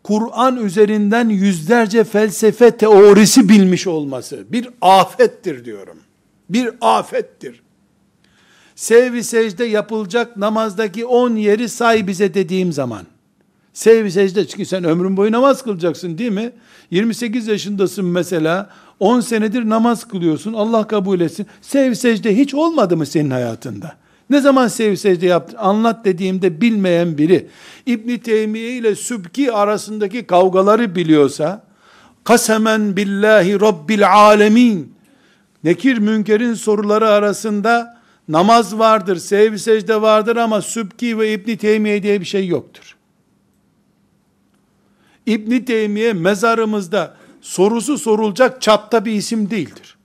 Kur'an üzerinden yüzlerce felsefe teorisi bilmiş olması bir afettir diyorum. Bir afettir. Sevvi secde yapılacak namazdaki on yeri say bize dediğim zaman. Sevvi secde çünkü sen ömrün boyu namaz kılacaksın değil mi? 28 yaşındasın mesela 10 senedir namaz kılıyorsun. Allah kabul etsin. Sev secde hiç olmadı mı senin hayatında? Ne zaman sev secde yaptın? Anlat dediğimde bilmeyen biri İbn Teymiye ile Sübki arasındaki kavgaları biliyorsa kasemen billahi rabbil alemin Nekir Münker'in soruları arasında namaz vardır, sev secde vardır ama Sübki ve İbn Teymiye diye bir şey yoktur. İbn Teymiye mezarımızda sorusu sorulacak çapta bir isim değildir.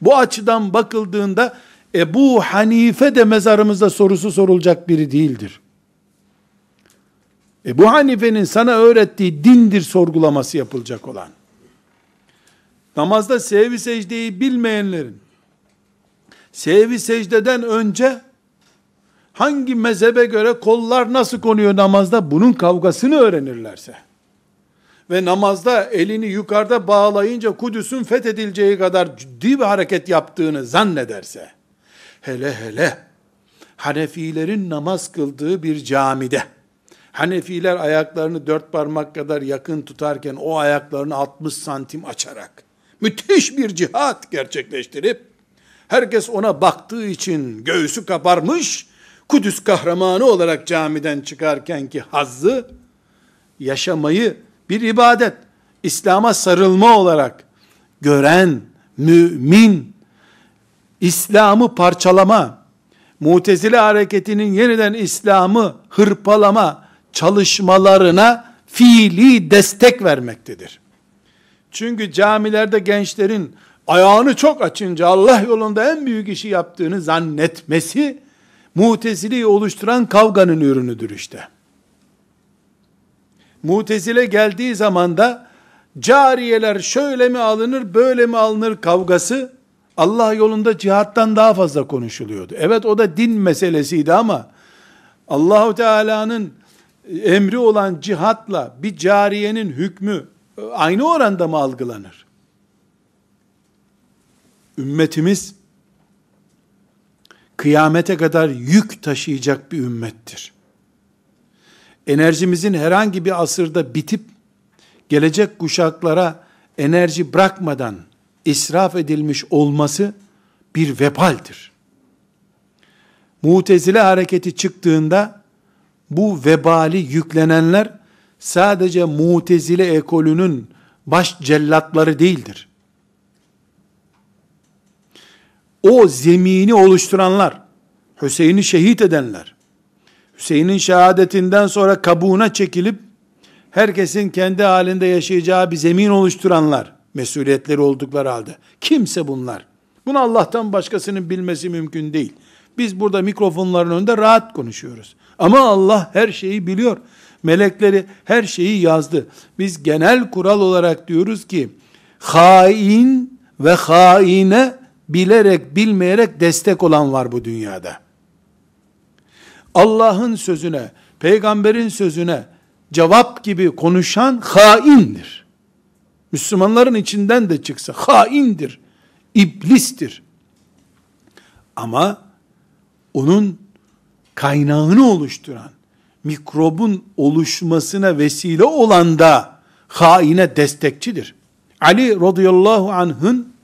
Bu açıdan bakıldığında Ebu Hanife de mezarımızda sorusu sorulacak biri değildir. Ebu Hanife'nin sana öğrettiği dindir sorgulaması yapılacak olan. Namazda sevi secdeyi bilmeyenlerin, sevi secdeden önce hangi mezhebe göre kollar nasıl konuyor namazda bunun kavgasını öğrenirlerse, ve namazda elini yukarıda bağlayınca Kudüs'ün fethedileceği kadar ciddi bir hareket yaptığını zannederse, hele hele Hanefilerin namaz kıldığı bir camide, Hanefiler ayaklarını dört parmak kadar yakın tutarken o ayaklarını 60 santim açarak, müthiş bir cihat gerçekleştirip, herkes ona baktığı için göğsü kabarmış, Kudüs kahramanı olarak camiden çıkarkenki hazzı, yaşamayı bir ibadet, İslam'a sarılma olarak gören mümin, İslam'ı parçalama, mutezile hareketinin yeniden İslam'ı hırpalama çalışmalarına fiili destek vermektedir. Çünkü camilerde gençlerin ayağını çok açınca Allah yolunda en büyük işi yaptığını zannetmesi, muteziliyi oluşturan kavganın ürünüdür işte.'' Mutezile geldiği zaman da cariyeler şöyle mi alınır böyle mi alınır kavgası Allah yolunda cihattan daha fazla konuşuluyordu. Evet o da din meselesiydi ama Allahu Teala'nın emri olan cihatla bir cariyenin hükmü aynı oranda mı algılanır? Ümmetimiz kıyamete kadar yük taşıyacak bir ümmettir enerjimizin herhangi bir asırda bitip gelecek kuşaklara enerji bırakmadan israf edilmiş olması bir vebaldir. Mutezile hareketi çıktığında bu vebali yüklenenler sadece mutezile ekolünün baş cellatları değildir. O zemini oluşturanlar, Hüseyin'i şehit edenler, Hüseyin'in şehadetinden sonra kabuğuna çekilip herkesin kendi halinde yaşayacağı bir zemin oluşturanlar mesuliyetleri oldukları halde. Kimse bunlar. Bunu Allah'tan başkasının bilmesi mümkün değil. Biz burada mikrofonların önünde rahat konuşuyoruz. Ama Allah her şeyi biliyor. Melekleri her şeyi yazdı. Biz genel kural olarak diyoruz ki hain ve haine bilerek bilmeyerek destek olan var bu dünyada. Allah'ın sözüne, peygamberin sözüne cevap gibi konuşan haindir. Müslümanların içinden de çıksa haindir, iblistir. Ama onun kaynağını oluşturan, mikrobun oluşmasına vesile olan da haine destekçidir. Ali radıyallahu anh'ın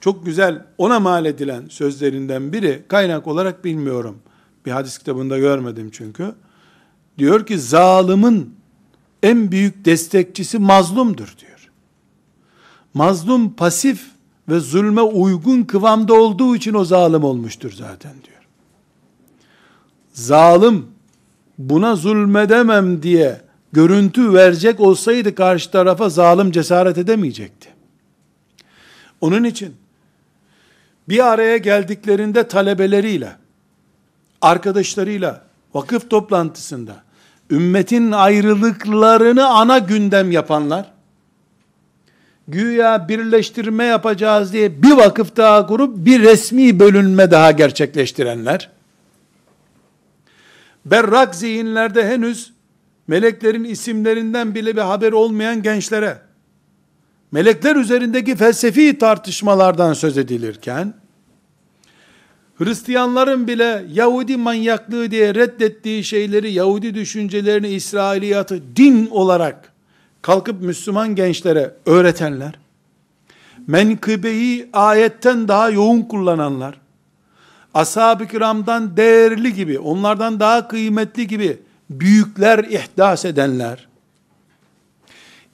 çok güzel ona mal edilen sözlerinden biri kaynak olarak bilmiyorum. Bir hadis kitabında görmedim çünkü. Diyor ki zalimin en büyük destekçisi mazlumdur diyor. Mazlum pasif ve zulme uygun kıvamda olduğu için o zalim olmuştur zaten diyor. Zalim buna zulmedemem diye görüntü verecek olsaydı karşı tarafa zalim cesaret edemeyecekti. Onun için bir araya geldiklerinde talebeleriyle, arkadaşlarıyla, vakıf toplantısında, ümmetin ayrılıklarını ana gündem yapanlar, güya birleştirme yapacağız diye bir vakıf daha kurup bir resmi bölünme daha gerçekleştirenler, berrak zihinlerde henüz meleklerin isimlerinden bile bir haber olmayan gençlere, melekler üzerindeki felsefi tartışmalardan söz edilirken, Hristiyanların bile Yahudi manyaklığı diye reddettiği şeyleri, Yahudi düşüncelerini, İsrailiyatı din olarak kalkıp Müslüman gençlere öğretenler, menkıbeyi ayetten daha yoğun kullananlar, ashab-ı kiramdan değerli gibi, onlardan daha kıymetli gibi büyükler ihdas edenler,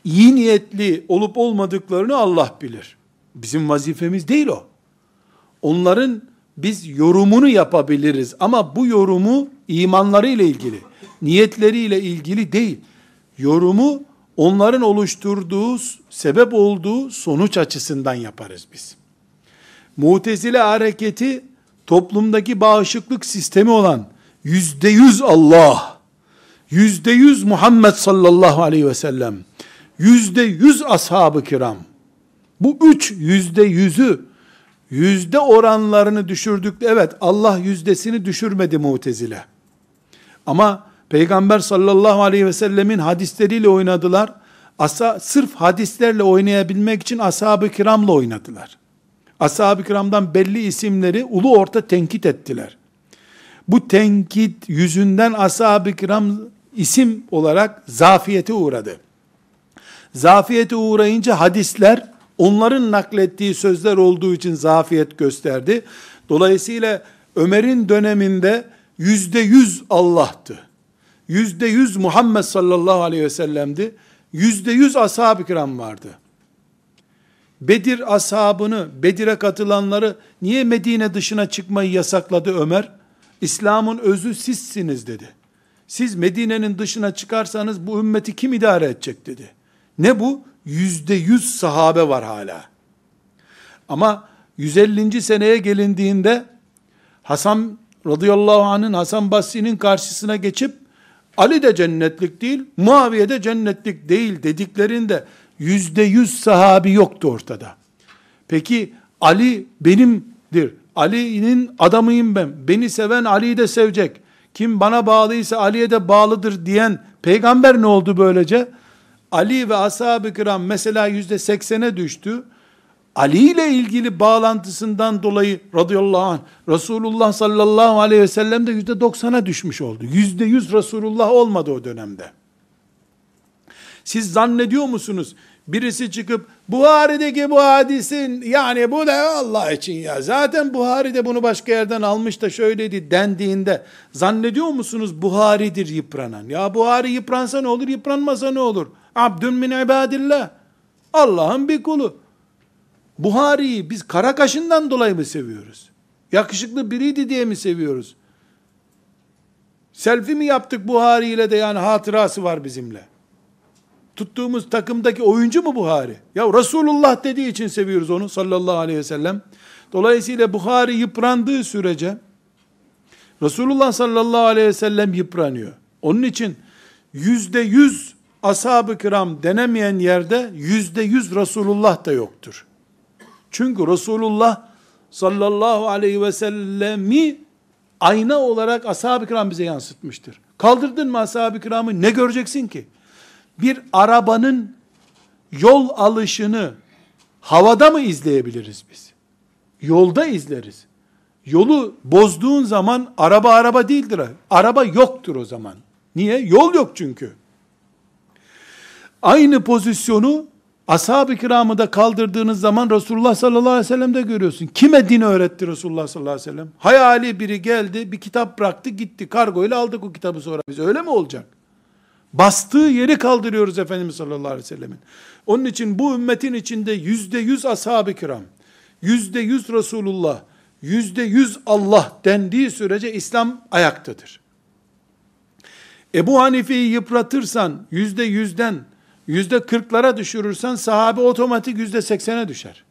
iyi niyetli olup olmadıklarını Allah bilir. Bizim vazifemiz değil o. Onların biz yorumunu yapabiliriz ama bu yorumu imanları ile ilgili, niyetleri ile ilgili değil. Yorumu onların oluşturduğu, sebep olduğu sonuç açısından yaparız biz. Mutezile hareketi toplumdaki bağışıklık sistemi olan yüzde yüz Allah, yüzde yüz Muhammed sallallahu aleyhi ve sellem, yüzde yüz ashabı kiram, bu üç yüzde yüzü yüzde oranlarını düşürdük. Evet Allah yüzdesini düşürmedi mutezile. Ama Peygamber sallallahu aleyhi ve sellemin hadisleriyle oynadılar. Asa, sırf hadislerle oynayabilmek için ashab-ı kiramla oynadılar. Ashab-ı kiramdan belli isimleri ulu orta tenkit ettiler. Bu tenkit yüzünden ashab-ı kiram isim olarak zafiyete uğradı. Zafiyete uğrayınca hadisler onların naklettiği sözler olduğu için zafiyet gösterdi. Dolayısıyla Ömer'in döneminde yüzde yüz Allah'tı. Yüzde yüz Muhammed sallallahu aleyhi ve sellem'di. Yüzde yüz ashab-ı kiram vardı. Bedir ashabını, Bedir'e katılanları niye Medine dışına çıkmayı yasakladı Ömer? İslam'ın özü sizsiniz dedi. Siz Medine'nin dışına çıkarsanız bu ümmeti kim idare edecek dedi. Ne bu? yüzde yüz sahabe var hala. Ama 150. seneye gelindiğinde Hasan radıyallahu anh'ın Hasan Basri'nin karşısına geçip Ali de cennetlik değil, Muaviye de cennetlik değil dediklerinde yüzde yüz sahabi yoktu ortada. Peki Ali benimdir. Ali'nin adamıyım ben. Beni seven Ali'yi de sevecek. Kim bana bağlıysa Ali'ye de bağlıdır diyen peygamber ne oldu böylece? Ali ve ashab-ı kiram mesela yüzde seksene düştü. Ali ile ilgili bağlantısından dolayı radıyallahu anh Resulullah sallallahu aleyhi ve sellem de yüzde doksana düşmüş oldu. Yüzde yüz Resulullah olmadı o dönemde. Siz zannediyor musunuz? Birisi çıkıp Buhari'deki bu hadisin yani bu da Allah için ya zaten Buhari de bunu başka yerden almış da şöyleydi dendiğinde zannediyor musunuz Buhari'dir yıpranan? Ya Buhari yıpransa ne olur yıpranmasa ne olur? Abdün min ibadillah. Allah'ın bir kulu. Buhari'yi biz kara kaşından dolayı mı seviyoruz? Yakışıklı biriydi diye mi seviyoruz? Selfie mi yaptık Buhari ile de yani hatırası var bizimle. Tuttuğumuz takımdaki oyuncu mu Buhari? Ya Resulullah dediği için seviyoruz onu sallallahu aleyhi ve sellem. Dolayısıyla Buhari yıprandığı sürece Resulullah sallallahu aleyhi ve sellem yıpranıyor. Onun için yüzde yüz ashab-ı kiram denemeyen yerde yüzde yüz Resulullah da yoktur. Çünkü Resulullah sallallahu aleyhi ve sellemi ayna olarak ashab-ı kiram bize yansıtmıştır. Kaldırdın mı ashab-ı kiramı ne göreceksin ki? Bir arabanın yol alışını havada mı izleyebiliriz biz? Yolda izleriz. Yolu bozduğun zaman araba araba değildir. Araba yoktur o zaman. Niye? Yol yok çünkü. Aynı pozisyonu ashab-ı kiramı da kaldırdığınız zaman Resulullah sallallahu aleyhi ve sellem'de görüyorsun. Kime din öğretti Resulullah sallallahu aleyhi ve sellem? Hayali biri geldi, bir kitap bıraktı, gitti. Kargoyla aldık o kitabı sonra biz. Öyle mi olacak? Bastığı yeri kaldırıyoruz Efendimiz sallallahu aleyhi ve sellemin. Onun için bu ümmetin içinde yüzde yüz ashab-ı kiram, yüzde yüz Resulullah, yüzde yüz Allah dendiği sürece İslam ayaktadır. Ebu Hanife'yi yıpratırsan yüzde yüzden yüzde kırklara düşürürsen sahabe otomatik yüzde seksene düşer.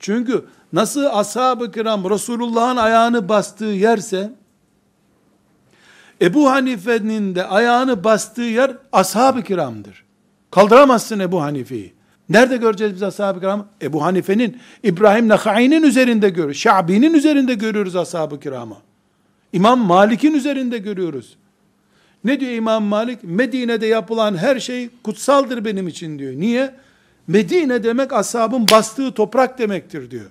Çünkü nasıl ashab-ı kiram Resulullah'ın ayağını bastığı yerse, Ebu Hanife'nin de ayağını bastığı yer ashab-ı kiramdır. Kaldıramazsın Ebu Hanife'yi. Nerede göreceğiz biz ashab-ı kiramı? Ebu Hanife'nin, İbrahim Nakhain'in üzerinde görür, Şabi'nin üzerinde görürüz ashab-ı kiramı. İmam Malik'in üzerinde görüyoruz. Ne diyor İmam Malik? Medine'de yapılan her şey kutsaldır benim için diyor. Niye? Medine demek ashabın bastığı toprak demektir diyor.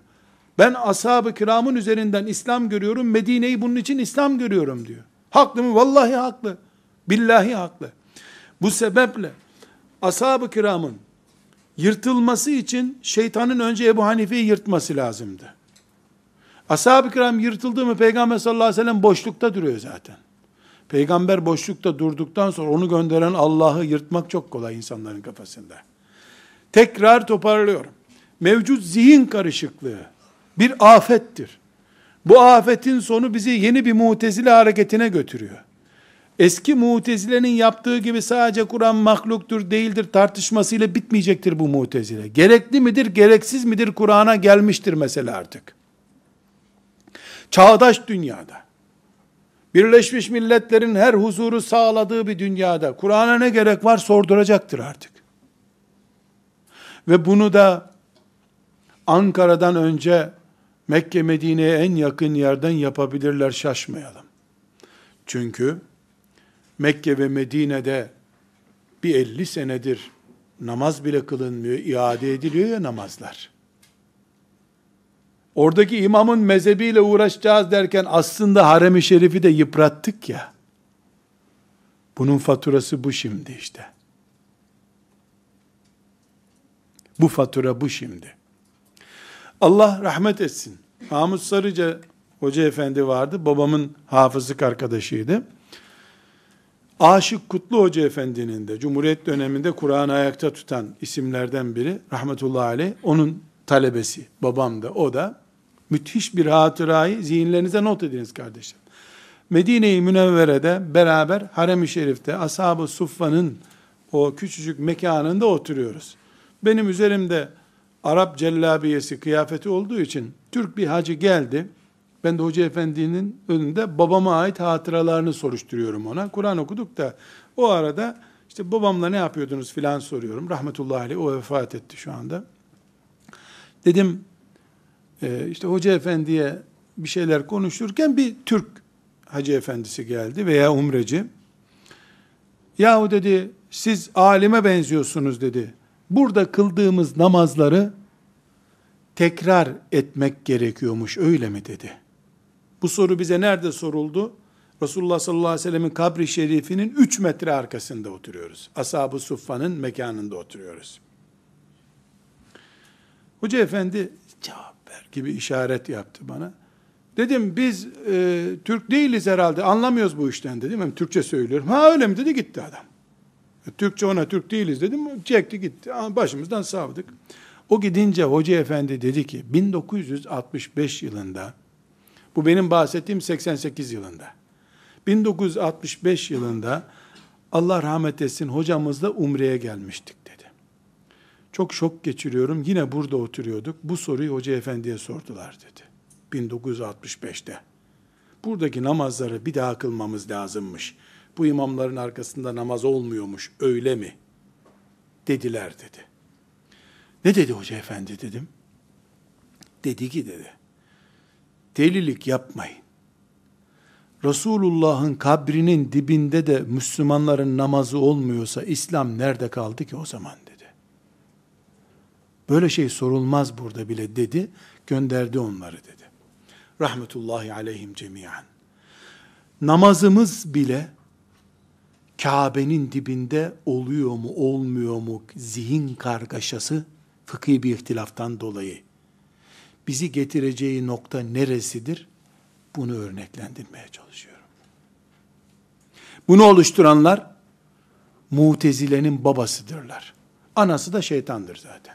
Ben ashab-ı kiramın üzerinden İslam görüyorum. Medine'yi bunun için İslam görüyorum diyor. Haklı mı? Vallahi haklı. Billahi haklı. Bu sebeple ashab-ı kiramın yırtılması için şeytanın önce Ebu Hanife'yi yırtması lazımdı. Ashab-ı kiram yırtıldı mı Peygamber sallallahu aleyhi ve sellem boşlukta duruyor zaten. Peygamber boşlukta durduktan sonra onu gönderen Allah'ı yırtmak çok kolay insanların kafasında. Tekrar toparlıyorum. Mevcut zihin karışıklığı bir afettir. Bu afetin sonu bizi yeni bir mutezile hareketine götürüyor. Eski mutezilenin yaptığı gibi sadece Kur'an mahluktur değildir tartışmasıyla bitmeyecektir bu mutezile. Gerekli midir, gereksiz midir Kur'an'a gelmiştir mesela artık. Çağdaş dünyada. Birleşmiş Milletler'in her huzuru sağladığı bir dünyada Kur'an'a ne gerek var sorduracaktır artık. Ve bunu da Ankara'dan önce Mekke Medine'ye en yakın yerden yapabilirler şaşmayalım. Çünkü Mekke ve Medine'de bir 50 senedir namaz bile kılınmıyor, iade ediliyor ya namazlar. Oradaki imamın mezhebiyle uğraşacağız derken aslında harem-i şerifi de yıprattık ya. Bunun faturası bu şimdi işte. Bu fatura bu şimdi. Allah rahmet etsin. Mahmut Sarıca Hoca Efendi vardı. Babamın hafızlık arkadaşıydı. Aşık Kutlu Hoca Efendi'nin de Cumhuriyet döneminde Kur'an'ı ayakta tutan isimlerden biri rahmetullahi aleyh onun talebesi babam da o da Müthiş bir hatırayı zihinlerinize not ediniz kardeşim. Medine-i Münevvere'de beraber Harem-i Şerif'te Ashab-ı Suffa'nın o küçücük mekanında oturuyoruz. Benim üzerimde Arap cellabiyesi kıyafeti olduğu için Türk bir hacı geldi. Ben de Hoca Efendi'nin önünde babama ait hatıralarını soruşturuyorum ona. Kur'an okuduk da o arada işte babamla ne yapıyordunuz filan soruyorum. Rahmetullahi aleyh o vefat etti şu anda. Dedim e, işte hoca efendiye bir şeyler konuşurken bir Türk hacı efendisi geldi veya umreci. Yahu dedi siz alime benziyorsunuz dedi. Burada kıldığımız namazları tekrar etmek gerekiyormuş öyle mi dedi. Bu soru bize nerede soruldu? Resulullah sallallahu aleyhi ve sellemin kabri şerifinin 3 metre arkasında oturuyoruz. Ashab-ı Suffa'nın mekanında oturuyoruz. Hoca efendi cevap gibi işaret yaptı bana. Dedim biz e, Türk değiliz herhalde anlamıyoruz bu işten dedim. Hem Türkçe söylüyorum. Ha öyle mi dedi gitti adam. E, Türkçe ona Türk değiliz dedim. Çekti gitti. Başımızdan savdık. O gidince hoca efendi dedi ki 1965 yılında bu benim bahsettiğim 88 yılında. 1965 yılında Allah rahmet etsin hocamızla umreye gelmiştik. Çok şok geçiriyorum. Yine burada oturuyorduk. Bu soruyu hoca efendiye sordular dedi. 1965'te. Buradaki namazları bir daha kılmamız lazımmış. Bu imamların arkasında namaz olmuyormuş. Öyle mi? Dediler dedi. Ne dedi hoca efendi dedim. Dedi ki dedi. Delilik yapmayın. Resulullah'ın kabrinin dibinde de Müslümanların namazı olmuyorsa İslam nerede kaldı ki o zaman Böyle şey sorulmaz burada bile dedi. Gönderdi onları dedi. Rahmetullahi aleyhim cemiyen. Namazımız bile Kabe'nin dibinde oluyor mu olmuyor mu zihin kargaşası fıkhi bir ihtilaftan dolayı bizi getireceği nokta neresidir? Bunu örneklendirmeye çalışıyorum. Bunu oluşturanlar mutezilenin babasıdırlar. Anası da şeytandır zaten.